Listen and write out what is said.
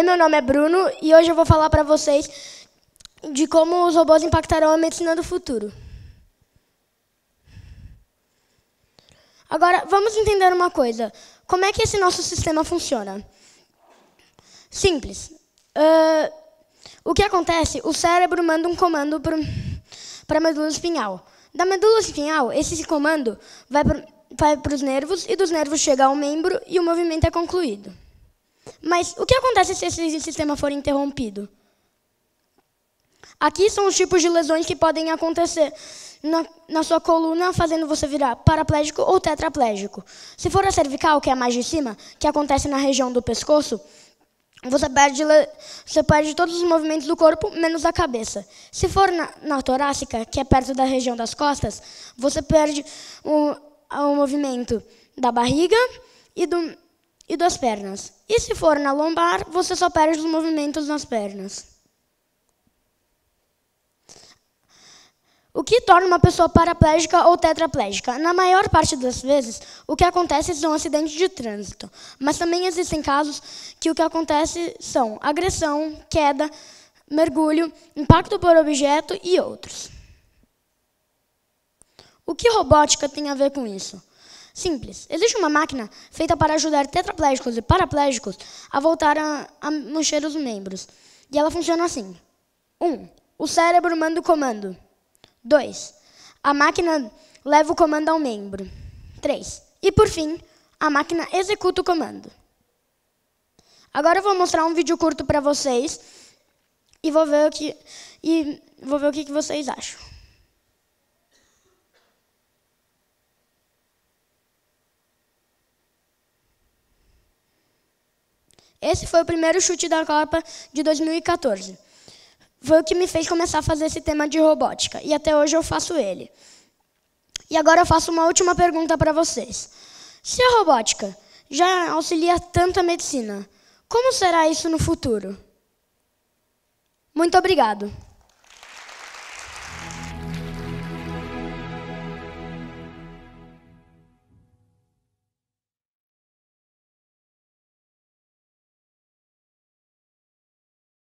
Oi, meu nome é Bruno e hoje eu vou falar para vocês de como os robôs impactarão a medicina do futuro. Agora, vamos entender uma coisa. Como é que esse nosso sistema funciona? Simples. Uh, o que acontece? O cérebro manda um comando para a medula espinhal. Da medula espinhal, esse comando vai para os nervos e dos nervos chega ao membro e o movimento é concluído. Mas o que acontece se esse sistema for interrompido? Aqui são os tipos de lesões que podem acontecer na, na, sua coluna, fazendo você virar paraplégico ou tetraplégico. Se for a cervical, que é a mais de cima, que acontece na região do pescoço, você perde, você perde todos os movimentos do corpo, menos a cabeça. Se for na, na torácica, que é perto da região das costas, você perde o, o movimento da barriga e do, e das pernas. E se for na lombar, você só perde os movimentos nas pernas. O que torna uma pessoa paraplégica ou tetraplégica? Na maior parte das vezes, o que acontece são acidentes de trânsito, mas também existem casos que o que acontece são agressão, queda, mergulho, impacto por objeto e outros. O que robótica tem a ver com isso? Simples. Existe uma máquina feita para ajudar tetraplégicos e paraplégicos a voltar a, a mexer os membros. E ela funciona assim. 1. Um, o cérebro manda o comando. 2. A máquina leva o comando ao membro. 3. E por fim, a máquina executa o comando. Agora eu vou mostrar um vídeo curto para vocês e vou ver o que e vou ver o que vocês acham. Esse foi o primeiro chute da Copa de 2014. Foi o que me fez começar a fazer esse tema de robótica, e até hoje eu faço ele. E agora eu faço uma última pergunta para vocês. Se a robótica já auxilia tanto a medicina, como será isso no futuro? Muito obrigado.